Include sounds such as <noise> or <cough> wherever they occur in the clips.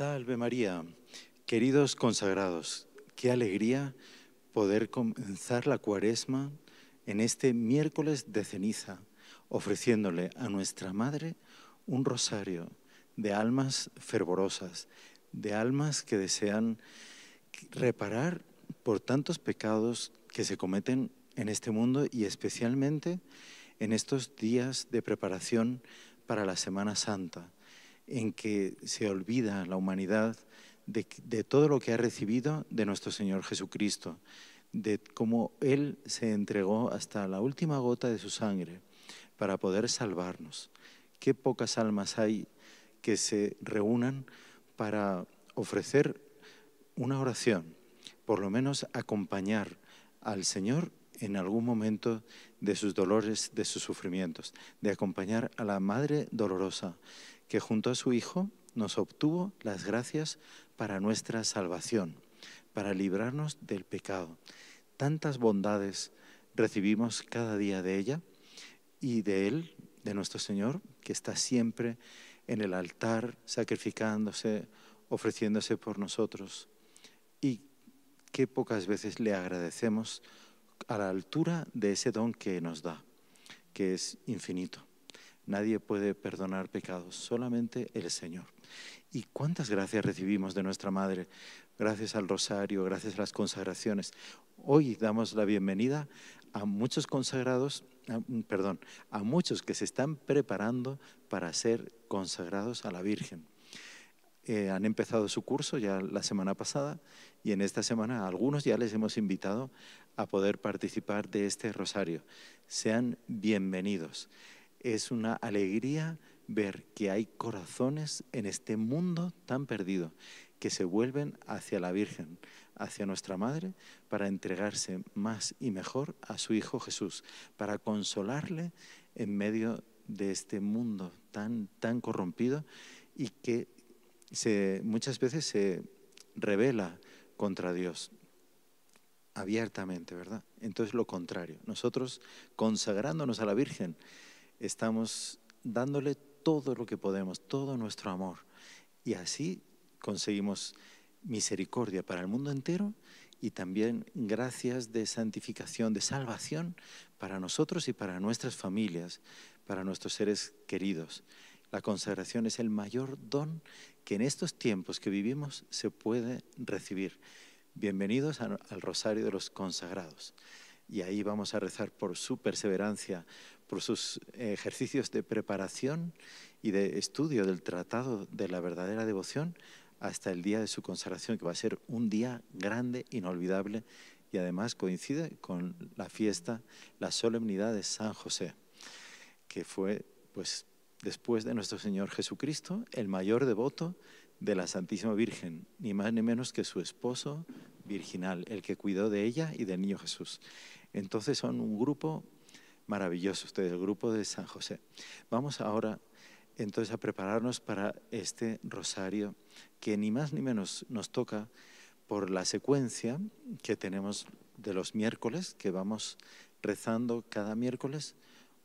Salve María, queridos consagrados, qué alegría poder comenzar la cuaresma en este miércoles de ceniza, ofreciéndole a nuestra Madre un rosario de almas fervorosas, de almas que desean reparar por tantos pecados que se cometen en este mundo y especialmente en estos días de preparación para la Semana Santa en que se olvida la humanidad de, todo lo que ha recibido de nuestro Señor Jesucristo, de cómo Él se entregó hasta la última gota de su sangre para poder salvarnos. Qué pocas almas hay que se reúnan para ofrecer una oración, por lo menos acompañar al Señor en algún momento de sus dolores, de sus sufrimientos, de acompañar a la Madre Dolorosa, que junto a su Hijo nos obtuvo las gracias para nuestra salvación, para librarnos del pecado. Tantas bondades recibimos cada día de ella y de Él, de nuestro Señor, que está siempre en el altar, sacrificándose, ofreciéndose por nosotros. Y qué pocas veces le agradecemos a la altura de ese don que nos da, que es infinito. Nadie puede perdonar pecados, solamente el Señor. ¿Y cuántas gracias recibimos de nuestra Madre? Gracias al rosario, gracias a las consagraciones. Hoy damos la bienvenida a muchos consagrados, mm, perdón, a muchos que se están preparando para ser consagrados a la Virgen. Eh, han empezado su curso ya la semana pasada y en esta semana algunos ya les hemos invitado a poder participar de este rosario. Sean bienvenidos. Es una alegría ver que hay corazones en este mundo tan perdido que se vuelven hacia la Virgen, hacia nuestra Madre, para entregarse más y mejor a su Hijo Jesús, para consolarle en medio de este mundo tan, tan corrompido y que se, muchas veces se revela contra Dios abiertamente, ¿verdad? Entonces lo contrario, nosotros consagrándonos a la Virgen, estamos dándole todo lo que podemos, todo nuestro amor. Y así conseguimos misericordia para el mundo entero y también gracias de santificación, de salvación para nosotros y para nuestras familias, para nuestros seres queridos. La consagración es el mayor don que en estos tiempos que vivimos se puede recibir. Bienvenidos al Rosario de los Consagrados. Y ahí vamos a rezar por su perseverancia, por sus ejercicios de preparación y de estudio del Tratado de la Verdadera Devoción hasta el día de su consagración, que va a ser un día grande, inolvidable, y además coincide con la fiesta, la solemnidad de San José, que fue, pues, después de nuestro Señor Jesucristo, el mayor devoto de la Santísima Virgen, ni más ni menos que su esposo virginal, el que cuidó de ella y del niño Jesús. Entonces son un grupo Maravilloso ustedes, el grupo de San José. Vamos ahora entonces a prepararnos para este rosario que ni más ni menos nos toca por la secuencia que tenemos de los miércoles, que vamos rezando cada miércoles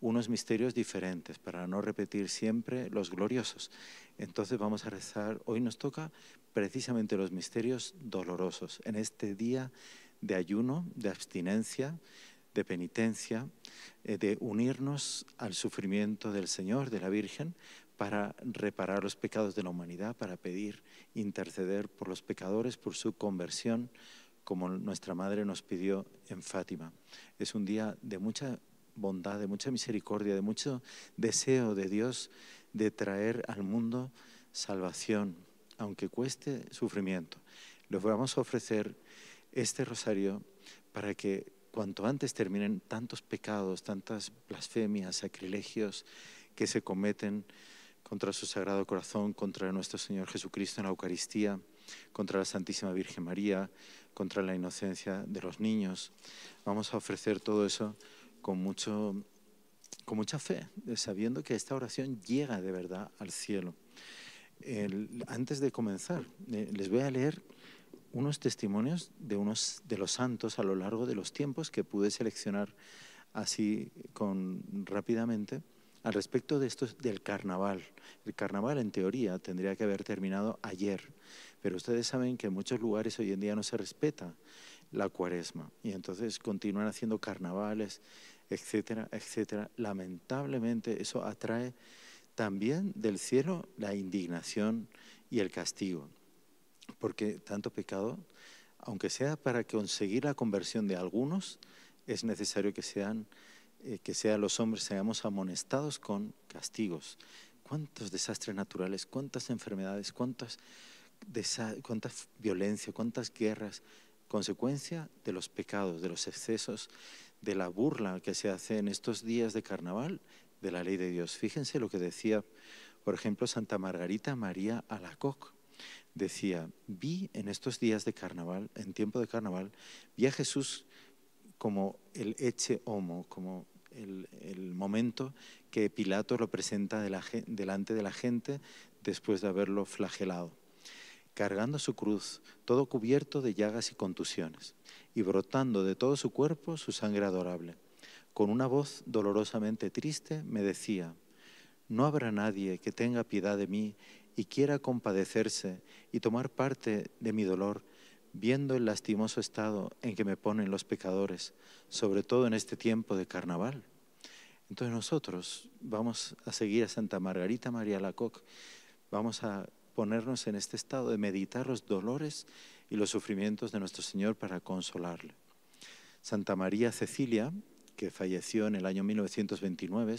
unos misterios diferentes para no repetir siempre los gloriosos. Entonces vamos a rezar, hoy nos toca precisamente los misterios dolorosos, en este día de ayuno, de abstinencia, de penitencia, eh, de unirnos al sufrimiento del Señor, de la Virgen, para reparar los pecados de la humanidad, para pedir, interceder por los pecadores, por su conversión, como nuestra Madre nos pidió en Fátima. Es un día de mucha bondad, de mucha misericordia, de mucho deseo de Dios de traer al mundo salvación, aunque cueste sufrimiento. Les vamos a ofrecer este rosario para que cuanto antes terminen tantos pecados, tantas blasfemias, sacrilegios que se cometen contra su Sagrado Corazón, contra nuestro Señor Jesucristo en la Eucaristía, contra la Santísima Virgen María, contra la inocencia de los niños. Vamos a ofrecer todo eso con, mucho, con mucha fe, sabiendo que esta oración llega de verdad al cielo. antes de comenzar, eh, les voy a leer unos testimonios de unos de los santos a lo largo de los tiempos que pude seleccionar así con rápidamente al respecto de esto del carnaval. El carnaval en teoría tendría que haber terminado ayer, pero ustedes saben que en muchos lugares hoy en día no se respeta la cuaresma y entonces continúan haciendo carnavales, etcétera, etcétera. Lamentablemente eso atrae también del cielo la indignación y el castigo. Porque tanto pecado, aunque sea para conseguir la conversión de algunos, es necesario que sean eh, que los hombres seamos amonestados con castigos. Cuántos desastres naturales, cuántas enfermedades, cuántas cuánta violencia, cuántas guerras, consecuencia de los pecados, de los excesos, de la burla que se hace en estos días de carnaval de la ley de Dios. Fíjense lo que decía, por ejemplo, Santa Margarita María Alacoc decía, vi en estos días de carnaval, en tiempo de carnaval, vi a Jesús como el eche homo, como el, momento que Pilato lo presenta delante de la gente después de haberlo flagelado, cargando su cruz, todo cubierto de llagas y contusiones, y brotando de todo su cuerpo su sangre adorable. Con una voz dolorosamente triste me decía, no habrá nadie que tenga piedad de mí y quiera compadecerse y tomar parte de mi dolor, viendo el lastimoso estado en que me ponen los pecadores, sobre todo en este tiempo de carnaval. Entonces nosotros vamos a seguir a Santa Margarita María Lacoque, vamos a ponernos en este estado de meditar los dolores y los sufrimientos de nuestro Señor para consolarle. Santa María Cecilia, que falleció en el año 1929,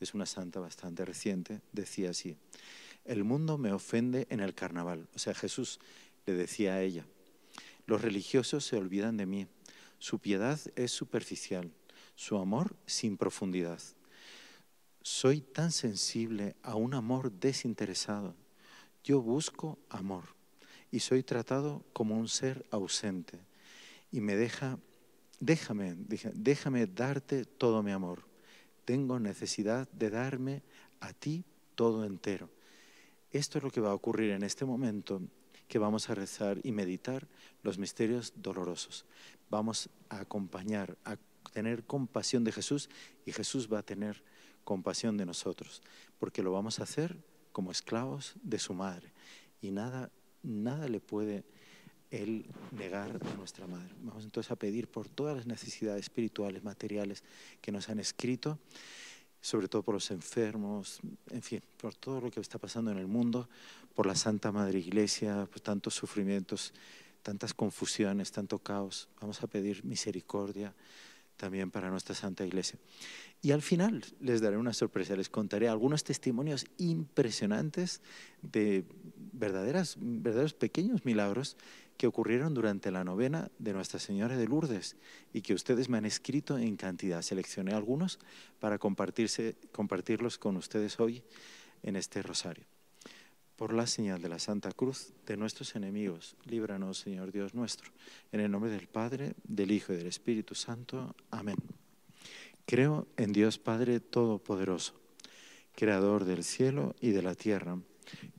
es una santa bastante reciente, decía así, el mundo me ofende en el carnaval. O sea, Jesús le decía a ella, los religiosos se olvidan de mí, su piedad es superficial, su amor sin profundidad. Soy tan sensible a un amor desinteresado. Yo busco amor y soy tratado como un ser ausente y me deja, déjame, déjame darte todo mi amor. Tengo necesidad de darme a ti todo entero. Esto es lo que va a ocurrir en este momento que vamos a rezar y meditar los misterios dolorosos. Vamos a acompañar, a tener compasión de Jesús y Jesús va a tener compasión de nosotros, porque lo vamos a hacer como esclavos de su madre y nada, nada le puede él negar a nuestra madre. Vamos entonces a pedir por todas las necesidades espirituales, materiales que nos han escrito sobre todo por los enfermos, en fin, por todo lo que está pasando en el mundo, por la Santa Madre Iglesia, por tantos sufrimientos, tantas confusiones, tanto caos. Vamos a pedir misericordia también para nuestra Santa Iglesia. Y al final les daré una sorpresa, les contaré algunos testimonios impresionantes de verdaderas, verdaderos pequeños milagros que ocurrieron durante la novena de Nuestra Señora de Lourdes y que ustedes me han escrito en cantidad. Seleccioné algunos para compartirse, compartirlos con ustedes hoy en este rosario. Por la señal de la Santa Cruz de nuestros enemigos, líbranos, Señor Dios nuestro. En el nombre del Padre, del Hijo y del Espíritu Santo. Amén. Creo en Dios Padre Todopoderoso, Creador del cielo y de la tierra.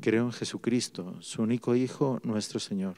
Creo en Jesucristo, su único Hijo, nuestro Señor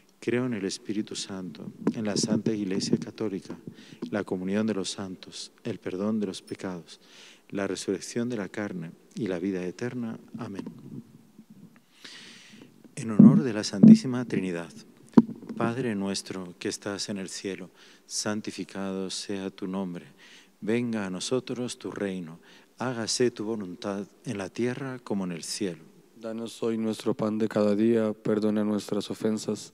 Creo en el Espíritu Santo, en la Santa Iglesia Católica, la comunión de los santos, el perdón de los pecados, la resurrección de la carne y la vida eterna. Amén. En honor de la Santísima Trinidad, Padre nuestro que estás en el cielo, santificado sea tu nombre. Venga a nosotros tu reino. Hágase tu voluntad en la tierra como en el cielo. Danos hoy nuestro pan de cada día. Perdona nuestras ofensas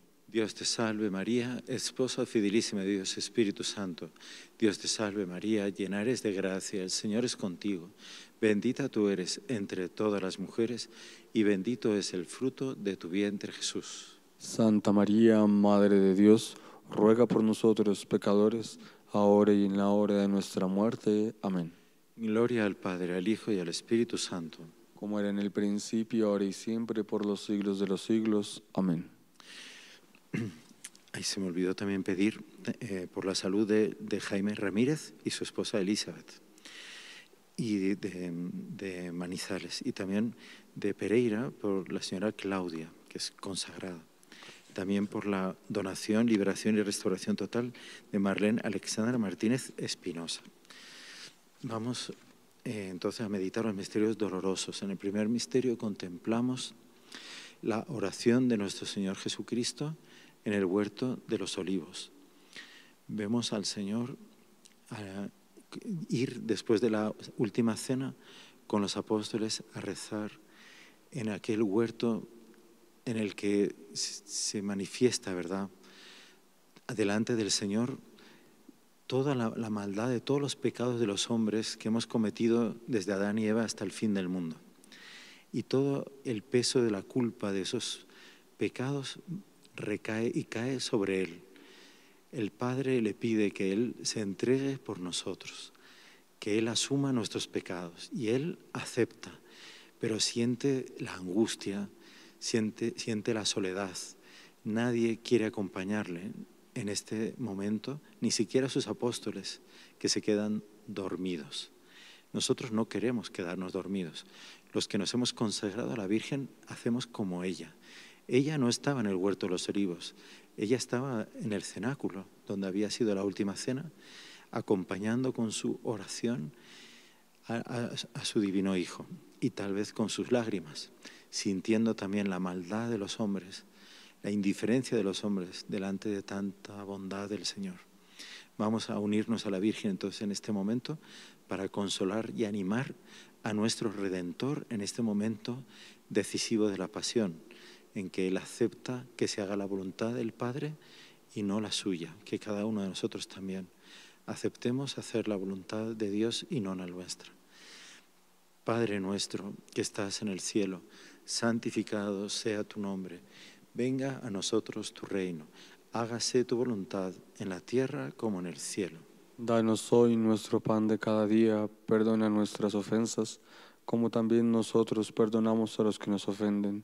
Dios te salve María, esposa fidelísima de Dios, Espíritu Santo. Dios te salve María, llena eres de gracia, el Señor es contigo. Bendita tú eres entre todas las mujeres y bendito es el fruto de tu vientre Jesús. Santa María, Madre de Dios, ruega por nosotros pecadores, ahora y en la hora de nuestra muerte. Amén. Gloria al Padre, al Hijo y al Espíritu Santo. Como era en el principio, ahora y siempre, por los siglos de los siglos. Amén. Ahí <clears throat> se me olvidó también pedir eh, por la salud de, Jaime Ramírez y su esposa Elizabeth, y de, Manizales, y también de Pereira por la señora Claudia, que es consagrada. También por la donación, liberación y restauración total de Marlene Alexandra Martínez Espinosa. Vamos eh, entonces a meditar los misterios dolorosos. En el primer misterio contemplamos la oración de nuestro Señor Jesucristo en el huerto de los olivos. Vemos al Señor ir después de la última cena con los apóstoles a rezar en aquel huerto en el que se manifiesta, ¿verdad? Delante del Señor toda la, maldad de todos los pecados de los hombres que hemos cometido desde Adán y Eva hasta el fin del mundo. Y todo el peso de la culpa de esos pecados recae y cae sobre Él. El Padre le pide que Él se entregue por nosotros, que Él asuma nuestros pecados y Él acepta, pero siente la angustia, siente, siente la soledad. Nadie quiere acompañarle en este momento, ni siquiera sus apóstoles, que se quedan dormidos. Nosotros no queremos quedarnos dormidos. Los que nos hemos consagrado a la Virgen hacemos como ella. Ella no estaba en el huerto de los olivos, ella estaba en el cenáculo, donde había sido la última cena, acompañando con su oración a, a, su divino Hijo y tal vez con sus lágrimas, sintiendo también la maldad de los hombres, la indiferencia de los hombres delante de tanta bondad del Señor. Vamos a unirnos a la Virgen entonces en este momento para consolar y animar a nuestro Redentor en este momento decisivo de la pasión en que Él acepta que se haga la voluntad del Padre y no la suya, que cada uno de nosotros también aceptemos hacer la voluntad de Dios y no la nuestra. Padre nuestro que estás en el cielo, santificado sea tu nombre, venga a nosotros tu reino, hágase tu voluntad en la tierra como en el cielo. Danos hoy nuestro pan de cada día, perdona nuestras ofensas, como también nosotros perdonamos a los que nos ofenden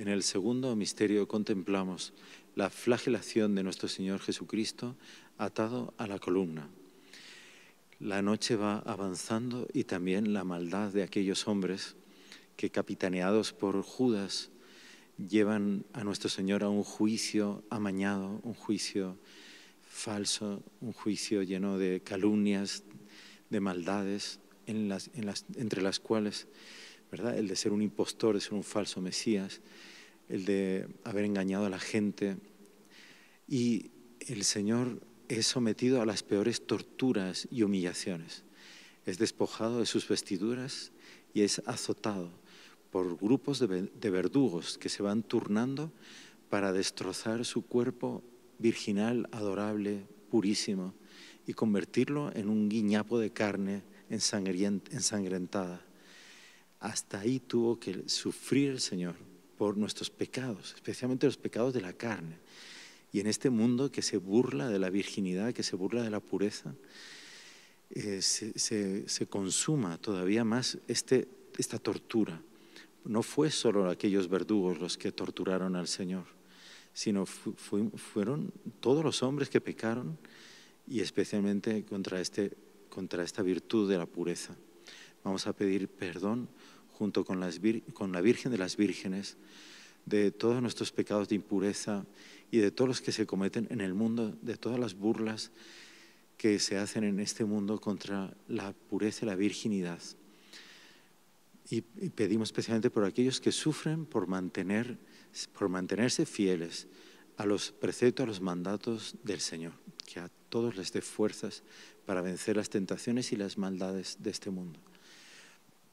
En el segundo misterio contemplamos la flagelación de nuestro Señor Jesucristo atado a la columna. La noche va avanzando y también la maldad de aquellos hombres que capitaneados por Judas llevan a nuestro Señor a un juicio amañado, un juicio falso, un juicio lleno de calumnias, de maldades, entre las cuales el de ser un impostor, de ser un falso Mesías, el de haber engañado a la gente. Y el Señor es sometido a las peores torturas y humillaciones. Es despojado de sus vestiduras y es azotado por grupos de, verdugos que se van turnando para destrozar su cuerpo virginal, adorable, purísimo, y convertirlo en un guiñapo de carne ensangrentada hasta ahí tuvo que sufrir el Señor por nuestros pecados, especialmente los pecados de la carne. Y en este mundo que se burla de la virginidad, que se burla de la pureza, eh, se, consuma todavía más este, esta tortura. No fue solo aquellos verdugos los que torturaron al Señor, sino fueron todos los hombres que pecaron y especialmente contra, este, contra esta virtud de la pureza. Vamos a pedir perdón junto con, la Virgen de las Vírgenes, de todos nuestros pecados de impureza y de todos los que se cometen en el mundo, de todas las burlas que se hacen en este mundo contra la pureza y la virginidad. Y, pedimos especialmente por aquellos que sufren por, por mantenerse fieles a los preceptos, a los mandatos del Señor, que a todos les dé fuerzas para vencer las tentaciones y las maldades de este mundo.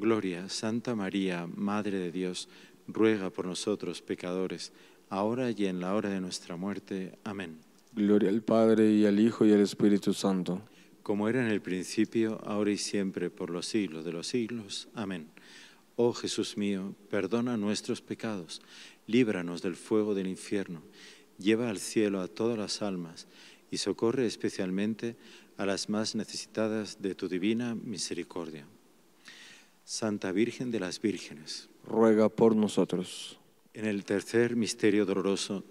Gloria, Santa María, Madre de Dios, ruega por nosotros pecadores, ahora y en la hora de nuestra muerte. Amén. Gloria al Padre y al Hijo y al Espíritu Santo. Como era en el principio, ahora y siempre, por los siglos de los siglos. Amén. Oh Jesús mío, perdona nuestros pecados, líbranos del fuego del infierno, lleva al cielo a todas las almas y socorre especialmente a las más necesitadas de tu divina misericordia. Santa Virgen de las Vírgenes, ruega por nosotros. En el tercer misterio doloroso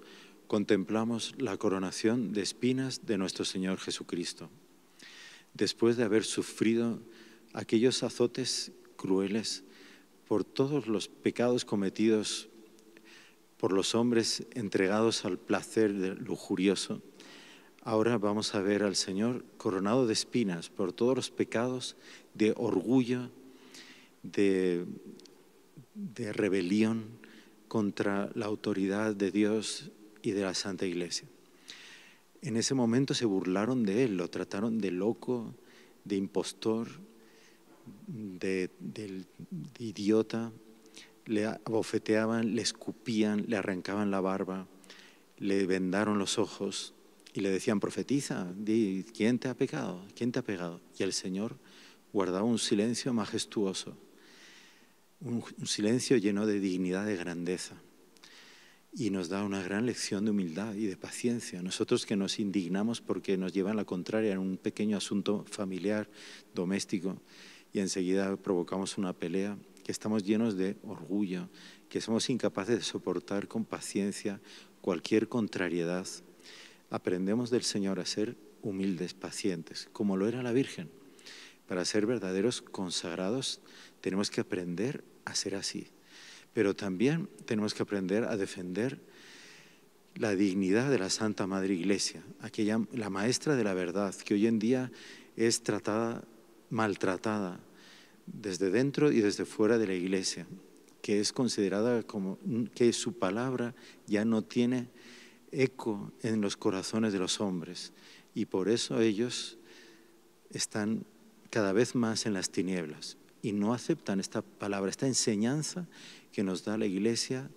contemplamos la coronación de espinas de nuestro Señor Jesucristo. Después de haber sufrido aquellos azotes crueles por todos los pecados cometidos por los hombres entregados al placer lujurioso, ahora vamos a ver al Señor coronado de espinas por todos los pecados de orgullo, de, rebelión contra la autoridad de Dios y de la Santa Iglesia. En ese momento se burlaron de él, lo trataron de loco, de impostor, de, idiota, le abofeteaban, le escupían, le arrancaban la barba, le vendaron los ojos y le decían, profetiza, ¿quién te ha pecado? ¿Quién te ha pegado? Y el Señor guardaba un silencio majestuoso un, silencio lleno de dignidad, de grandeza. Y nos da una gran lección de humildad y de paciencia. Nosotros que nos indignamos porque nos llevan la contraria en un pequeño asunto familiar, doméstico, y enseguida provocamos una pelea, que estamos llenos de orgullo, que somos incapaces de soportar con paciencia cualquier contrariedad. Aprendemos del Señor a ser humildes, pacientes, como lo era la Virgen, para ser verdaderos consagrados tenemos que aprender a ser así, pero también tenemos que aprender a defender la dignidad de la Santa Madre Iglesia, aquella, la maestra de la verdad, que hoy en día es tratada, maltratada, desde dentro y desde fuera de la iglesia, que es considerada como que su palabra ya no tiene eco en los corazones de los hombres y por eso ellos están cada vez más en las tinieblas y no aceptan esta palabra, esta enseñanza que nos da la Iglesia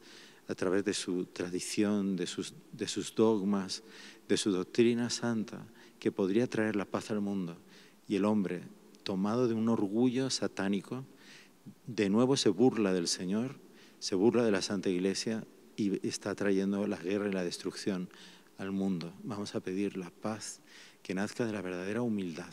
a través de su tradición, de sus, de sus dogmas, de su doctrina santa, que podría traer la paz al mundo. Y el hombre, tomado de un orgullo satánico, de nuevo se burla del Señor, se burla de la Santa Iglesia y está trayendo la guerra y la destrucción al mundo. Vamos a pedir la paz que nazca de la verdadera humildad.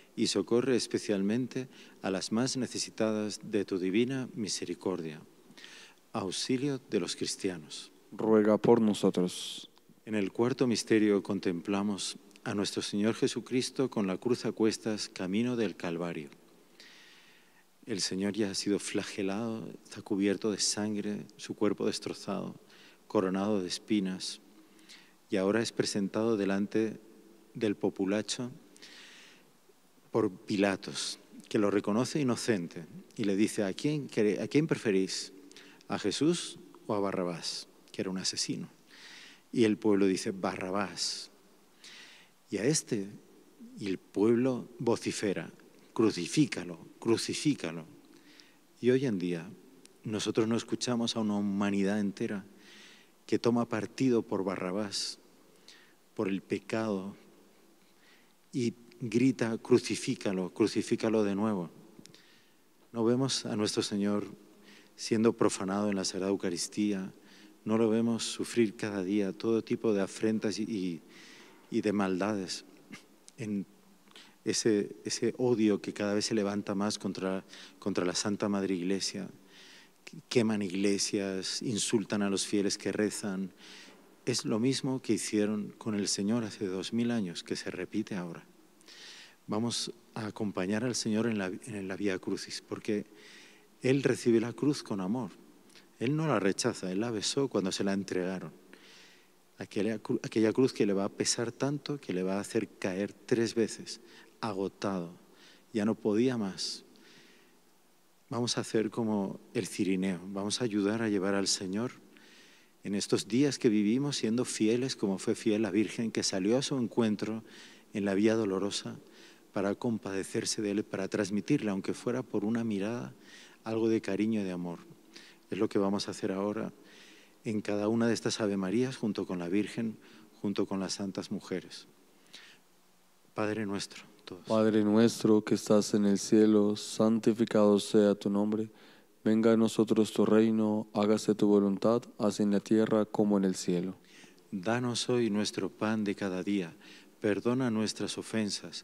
y socorre especialmente a las más necesitadas de tu divina misericordia. Auxilio de los cristianos. Ruega por nosotros. En el cuarto misterio contemplamos a nuestro Señor Jesucristo con la cruz a cuestas camino del Calvario. El Señor ya ha sido flagelado, está cubierto de sangre, su cuerpo destrozado, coronado de espinas, y ahora es presentado delante del populacho por Pilatos, que lo reconoce inocente y le dice, ¿a quién, a quién preferís? ¿A Jesús o a Barrabás, que era un asesino? Y el pueblo dice, Barrabás. Y a este, y el pueblo vocifera, crucifícalo, crucifícalo. Y hoy en día nosotros no escuchamos a una humanidad entera que toma partido por Barrabás, por el pecado, y grita, crucifícalo, crucifícalo de nuevo. No vemos a nuestro Señor siendo profanado en la Sagrada Eucaristía, no lo vemos sufrir cada día todo tipo de afrentas y, de maldades, en ese, odio que cada vez se levanta más contra la Santa Madre Iglesia, queman iglesias, insultan a los fieles que rezan, es lo mismo que hicieron con el Señor hace dos mil años, que se repite ahora. Vamos a acompañar al Señor en la, vía crucis, porque Él recibe la cruz con amor. Él no la rechaza, Él la besó cuando se la entregaron. aquella cruz que le va a pesar tanto que le va a hacer caer tres veces, agotado. Ya no podía más, vamos a hacer como el cirineo, vamos a ayudar a llevar al Señor en estos días que vivimos siendo fieles como fue fiel la Virgen que salió a su encuentro en la vía dolorosa para compadecerse de él, para transmitirle, aunque fuera por una mirada, algo de cariño y de amor. Es lo que vamos a hacer ahora en cada una de estas Ave Marías, junto con la Virgen, junto con las santas mujeres. Padre nuestro, Padre nuestro que estás en el cielo, santificado sea tu nombre. Venga a nosotros tu reino, hágase tu voluntad, así en la tierra como en el cielo. Danos hoy nuestro pan de cada día, perdona nuestras ofensas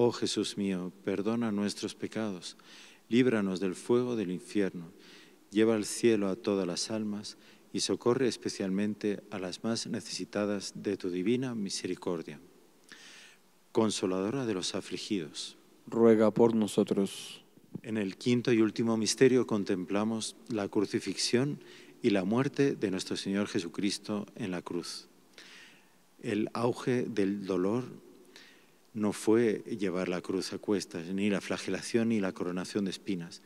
Oh Jesús mío, perdona nuestros pecados, líbranos del fuego del infierno, lleva al cielo a todas las almas y socorre especialmente a las más necesitadas de tu divina misericordia. Consoladora de los afligidos, ruega por nosotros. En el quinto y último misterio contemplamos la crucifixión y la muerte de nuestro Señor Jesucristo en la cruz. El auge del dolor no fue llevar la cruz a cuestas, ni la flagelación ni la coronación de espinas.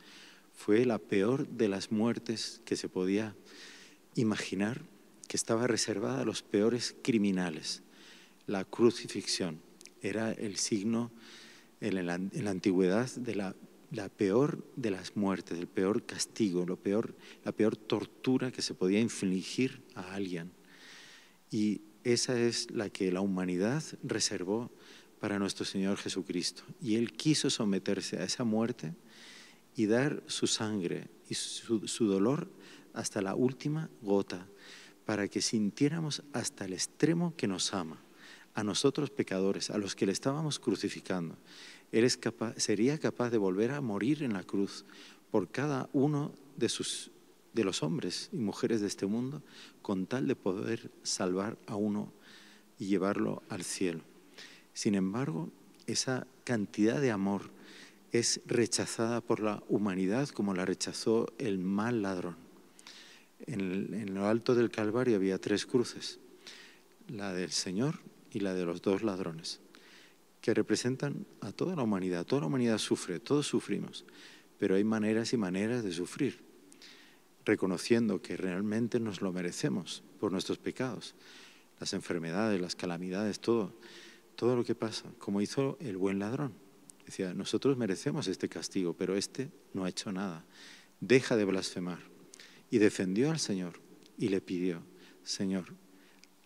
Fue la peor de las muertes que se podía imaginar, que estaba reservada a los peores criminales. La crucifixión era el signo en la, antigüedad de la, peor de las muertes, el peor castigo, lo peor, la peor tortura que se podía infligir a alguien. Y esa es la que la humanidad reservó para nuestro Señor Jesucristo. Y Él quiso someterse a esa muerte y dar su sangre y su, dolor hasta la última gota, para que sintiéramos hasta el extremo que nos ama, a nosotros pecadores, a los que le estábamos crucificando. Él es sería capaz de volver a morir en la cruz por cada uno de, sus, de los hombres y mujeres de este mundo, con tal de poder salvar a uno y llevarlo al cielo. Sin embargo, esa cantidad de amor es rechazada por la humanidad como la rechazó el mal ladrón. En, lo alto del Calvario había tres cruces, la del Señor y la de los dos ladrones, que representan a toda la humanidad. Toda la humanidad sufre, todos sufrimos, pero hay maneras y maneras de sufrir, reconociendo que realmente nos lo merecemos por nuestros pecados, las enfermedades, las calamidades, todo todo lo que pasa, como hizo el buen ladrón. Decía, nosotros merecemos este castigo, pero este no ha hecho nada. Deja de blasfemar. Y defendió al Señor y le pidió, Señor,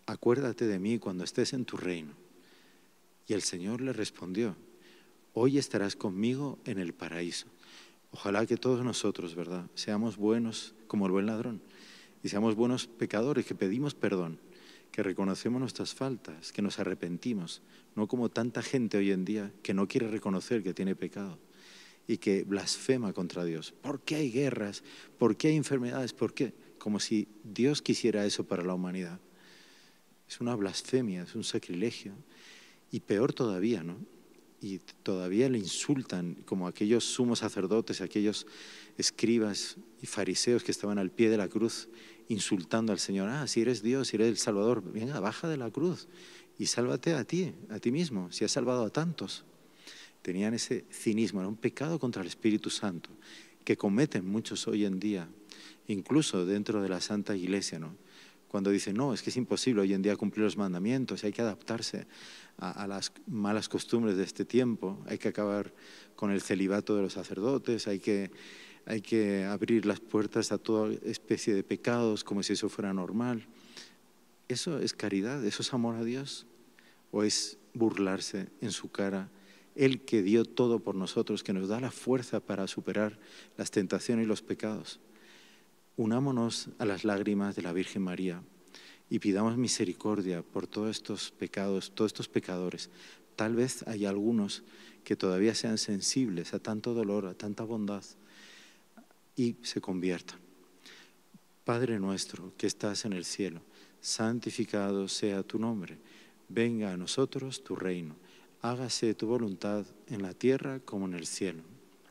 acuérdate de mí cuando estés en tu reino. Y el Señor le respondió, hoy estarás conmigo en el paraíso. Ojalá que todos nosotros, ¿verdad? Seamos buenos como el buen ladrón y seamos buenos pecadores que pedimos perdón que reconocemos nuestras faltas, que nos arrepentimos, no como tanta gente hoy en día que no quiere reconocer que tiene pecado y que blasfema contra Dios. ¿Por qué hay guerras? ¿Por qué hay enfermedades? ¿Por qué? Como si Dios quisiera eso para la humanidad. Es una blasfemia, es un sacrilegio. Y peor todavía, ¿no? y todavía le insultan, como aquellos sumos sacerdotes, aquellos escribas y fariseos que estaban al pie de la cruz insultando al Señor. Ah, si eres Dios, si eres el Salvador, venga, baja de la cruz y sálvate a ti, a ti mismo, si has salvado a tantos. Tenían ese cinismo, era un pecado contra el Espíritu Santo, que cometen muchos hoy en día, incluso dentro de la Santa Iglesia, ¿no? cuando dice, no, es que es imposible hoy en día cumplir los mandamientos, hay que adaptarse a, las malas costumbres de este tiempo, hay que acabar con el celibato de los sacerdotes, hay que, hay que abrir las puertas a toda especie de pecados como si eso fuera normal. ¿Eso es caridad? ¿Eso es amor a Dios? ¿O es burlarse en su cara? Él que dio todo por nosotros, que nos da la fuerza para superar las tentaciones y los pecados unámonos a las lágrimas de la Virgen María y pidamos misericordia por todos estos pecados, todos estos pecadores. Tal vez hay algunos que todavía sean sensibles a tanto dolor, a tanta bondad, y se conviertan. Padre nuestro que estás en el cielo, santificado sea tu nombre, venga a nosotros tu reino, hágase tu voluntad en la tierra como en el cielo.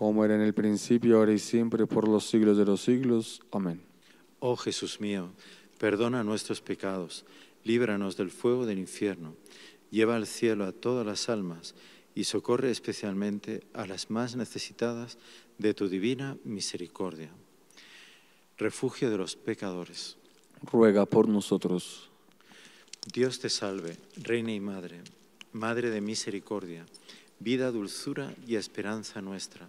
como era en el principio, ahora y siempre, por los siglos de los siglos. Amén. Oh Jesús mío, perdona nuestros pecados, líbranos del fuego del infierno, lleva al cielo a todas las almas y socorre especialmente a las más necesitadas de tu divina misericordia. Refugio de los pecadores. Ruega por nosotros. Dios te salve, Reina y Madre, Madre de Misericordia, vida, dulzura y esperanza nuestra.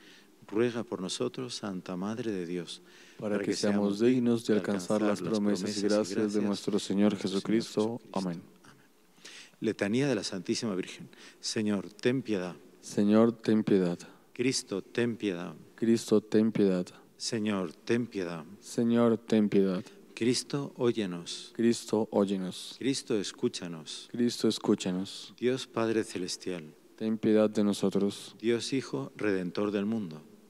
ruega por nosotros, Santa Madre de Dios, para, que, seamos dignos de alcanzar, las promesas, y, gracias de nuestro Señor Jesucristo. Amén. Letanía de la Santísima Virgen. Señor, ten piedad. Señor, ten piedad. Cristo, ten piedad. Cristo, ten piedad. Señor, ten piedad. Señor, ten piedad. Cristo, óyenos. Cristo, óyenos. Cristo, escúchanos. Cristo, escúchanos. Dios Padre Celestial. Ten piedad de nosotros. Dios Hijo, Redentor del mundo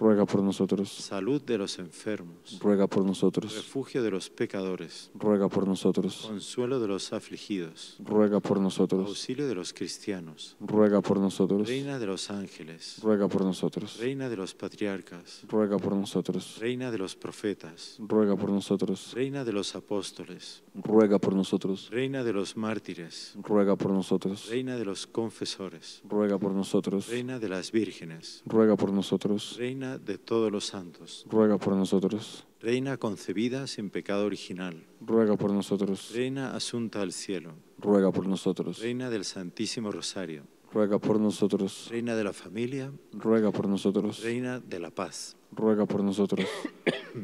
ruega por nosotros. Salud de los enfermos, ruega por nosotros. Refugio de los pecadores, ruega por nosotros. Consuelo de los afligidos, ruega por nosotros. Auxilio de los cristianos, ruega por nosotros. Reina de los ángeles, ruega por nosotros. Reina de los patriarcas, ruega por nosotros. Reina de los profetas, ruega por nosotros. Reina de los apóstoles, ruega por nosotros. Reina de los mártires, ruega por nosotros. Reina de los confesores, ruega por nosotros. Reina de las vírgenes, ruega por nosotros. Reina de todos los santos. Ruega por nosotros. Reina concebida sin pecado original. Ruega por nosotros. Reina asunta al cielo. Ruega por nosotros. Reina del Santísimo Rosario. Ruega por nosotros. Reina de la familia. Ruega por nosotros. Reina de la paz. Ruega por nosotros.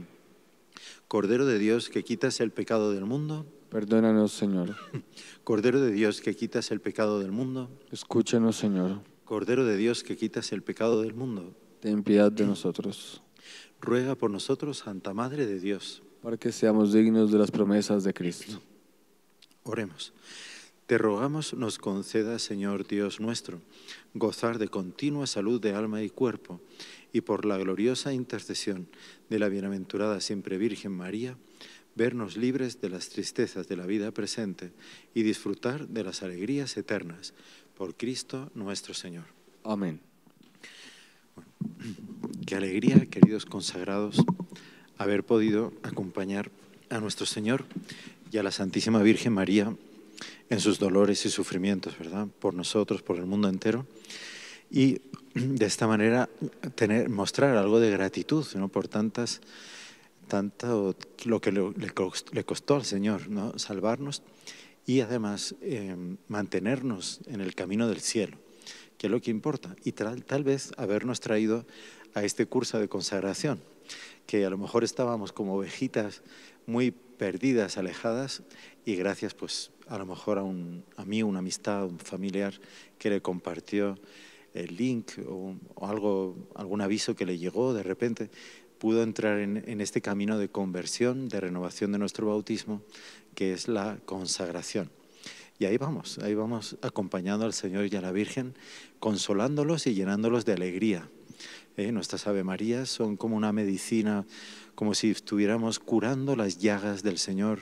<coughs> Cordero de Dios que quitas el pecado del mundo. Perdónanos, Señor. <coughs> Cordero de Dios que quitas el pecado del mundo. escúchenos Señor. Cordero de Dios que quitas el pecado del mundo en piedad de nosotros. Ruega por nosotros, Santa Madre de Dios, para que seamos dignos de las promesas de Cristo. Oremos. Te rogamos nos conceda, Señor Dios nuestro, gozar de continua salud de alma y cuerpo, y por la gloriosa intercesión de la bienaventurada siempre Virgen María, vernos libres de las tristezas de la vida presente y disfrutar de las alegrías eternas. Por Cristo nuestro Señor. Amén. Qué alegría, queridos consagrados, haber podido acompañar a nuestro Señor y a la Santísima Virgen María en sus dolores y sufrimientos, ¿verdad? Por nosotros, por el mundo entero. Y de esta manera tener, mostrar algo de gratitud ¿no? por tantas, tanto lo que le, costó, al Señor ¿no? salvarnos y además eh, mantenernos en el camino del cielo que es lo que importa, y tal, vez habernos traído a este curso de consagración, que a lo mejor estábamos como ovejitas muy perdidas, alejadas, y gracias pues a lo mejor a, un, a mí, una amistad, un familiar que le compartió el link o, algún aviso que le llegó de repente, pudo entrar en, este camino de conversión, de renovación de nuestro bautismo, que es la consagración. Y ahí vamos, ahí vamos acompañando al Señor y a la Virgen, consolándolos y llenándolos de alegría. ¿Eh? nuestras Ave Marías son como una medicina, como si estuviéramos curando las llagas del Señor,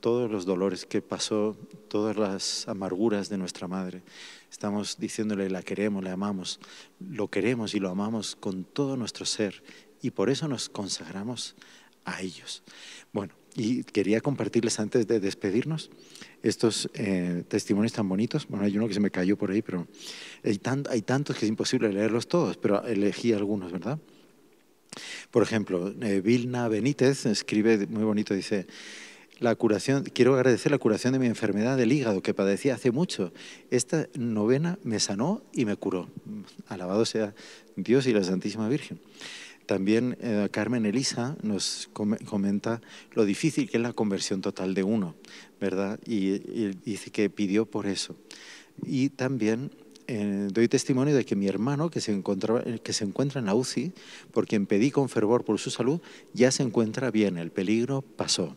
todos los dolores que pasó, todas las amarguras de nuestra madre. Estamos diciéndole, la queremos, la amamos, lo queremos y lo amamos con todo nuestro ser y por eso nos consagramos a ellos. Bueno, y quería compartirles antes de despedirnos estos eh, testimonios tan bonitos. Bueno, hay uno que se me cayó por ahí, pero hay, tantos que es imposible leerlos todos, pero elegí algunos, ¿verdad? Por ejemplo, eh, Vilna Benítez escribe muy bonito, dice, la curación, quiero agradecer la curación de mi enfermedad del hígado que padecía hace mucho. Esta novena me sanó y me curó. Alabado sea Dios y la Santísima Virgen. También eh, Carmen Elisa nos comenta lo difícil que es la conversión total de uno, ¿verdad? Y, dice que pidió por eso. Y también eh, doy testimonio de que mi hermano, que se, encontraba, eh, que se encuentra en la UCI, por quien pedí con fervor por su salud, ya se encuentra bien, el peligro pasó.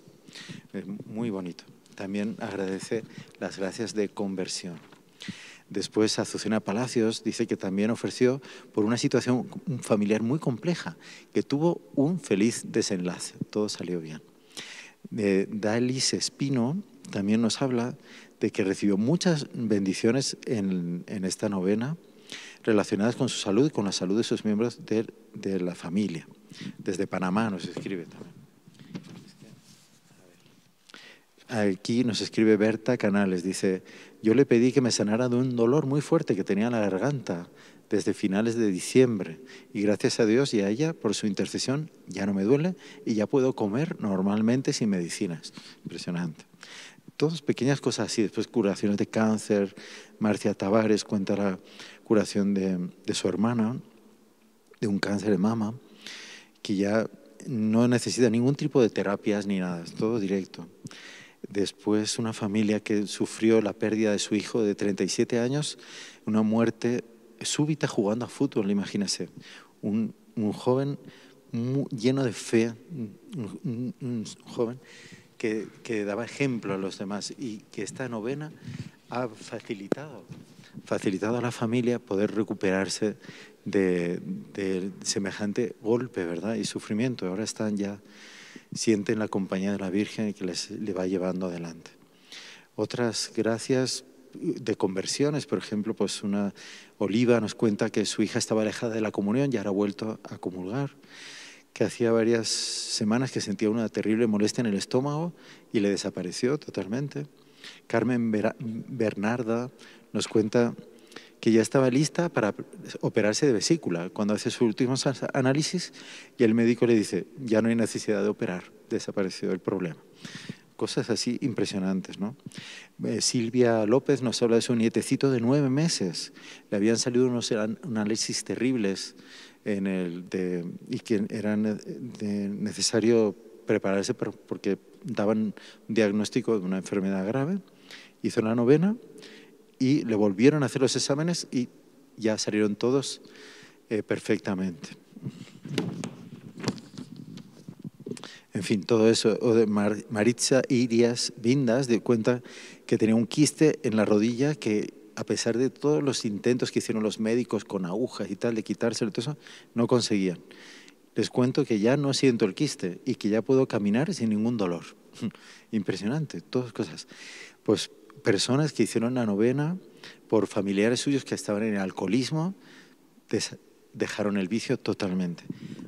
muy bonito. También agradece las gracias de conversión. Después Azucena Palacios dice que también ofreció por una situación familiar muy compleja, que tuvo un feliz desenlace, todo salió bien. Eh, Dalis Espino también nos habla de que recibió muchas bendiciones en, esta novena relacionadas con su salud y con la salud de sus miembros de la familia. Desde Panamá nos escribe también. Aquí nos escribe Berta Canales, dice, yo le pedí que me sanara de un dolor muy fuerte que tenía en la garganta desde finales de diciembre y gracias a Dios y a ella por su intercesión ya no me duele y ya puedo comer normalmente sin medicinas. Impresionante. Todas pequeñas cosas así, después curaciones de cáncer, Marcia Tavares cuenta la curación de, su hermana de un cáncer de mama, que ya no necesita ningún tipo de terapias ni nada, es todo directo después una familia que sufrió la pérdida de su hijo de 37 años, una muerte súbita jugando a fútbol, imagínese. Un, joven lleno de fe, un, joven que, daba ejemplo a los demás y que esta novena ha facilitado, facilitado a la familia poder recuperarse de, semejante golpe ¿verdad? y sufrimiento. Ahora están ya sienten la compañía de la Virgen y que les, le va llevando adelante. Otras gracias de conversiones, por ejemplo, pues una Oliva nos cuenta que su hija estaba alejada de la comunión y ahora ha vuelto a comulgar, que hacía varias semanas que sentía una terrible molestia en el estómago y le desapareció totalmente. Carmen Bernarda nos cuenta que ya estaba lista para operarse de vesícula, cuando hace sus últimos análisis y el médico le dice, ya no hay necesidad de operar, desapareció el problema. Cosas así impresionantes, ¿no? Eh, Silvia López nos habla de su nietecito de nueve meses. Le habían salido unos análisis terribles en el y que eran eh, necesario prepararse porque daban un diagnóstico de una enfermedad grave. Hizo la novena y le volvieron a hacer los exámenes y ya salieron todos eh, perfectamente. En fin, todo eso. Maritza Irias Vindas de cuenta que tenía un quiste en la rodilla que a pesar de todos los intentos que hicieron los médicos con agujas y tal de quitárselo, todo eso, no conseguían. Les cuento que ya no siento el quiste y que ya puedo caminar sin ningún dolor. <laughs> Impresionante, todas cosas. Pues personas que hicieron la novena por familiares suyos que estaban en el alcoholismo, dejaron el vicio totalmente.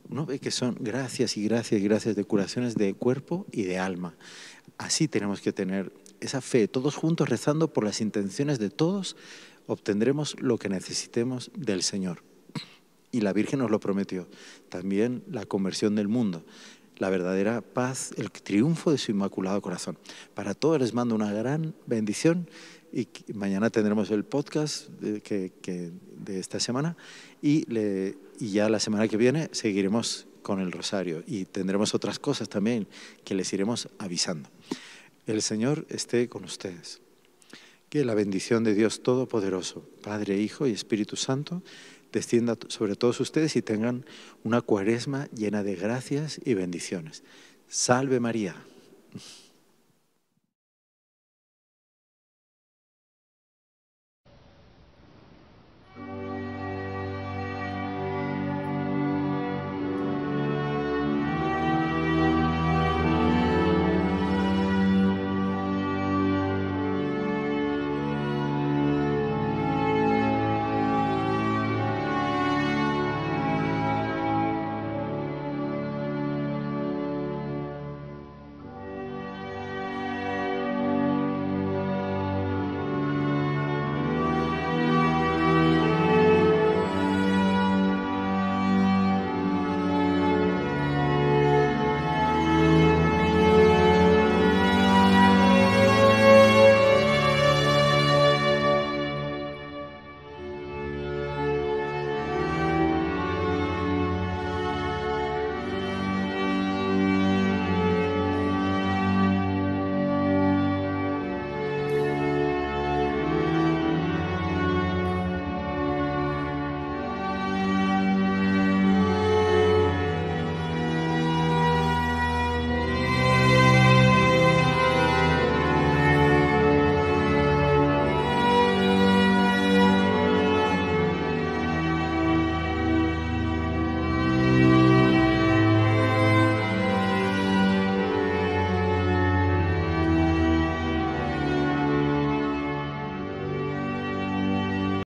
Uno ve que son gracias y gracias y gracias de curaciones de cuerpo y de alma. Así tenemos que tener esa fe, todos juntos rezando por las intenciones de todos, obtendremos lo que necesitemos del Señor. Y la Virgen nos lo prometió, también la conversión del mundo la verdadera paz, el triunfo de su inmaculado corazón. Para todos les mando una gran bendición y mañana tendremos el podcast de, esta semana y ya la semana que viene seguiremos con el rosario y tendremos otras cosas también que les iremos avisando. El Señor esté con ustedes. Que la bendición de Dios Todopoderoso, Padre, Hijo y Espíritu Santo, descienda sobre todos ustedes y tengan una cuaresma llena de gracias y bendiciones. Salve María.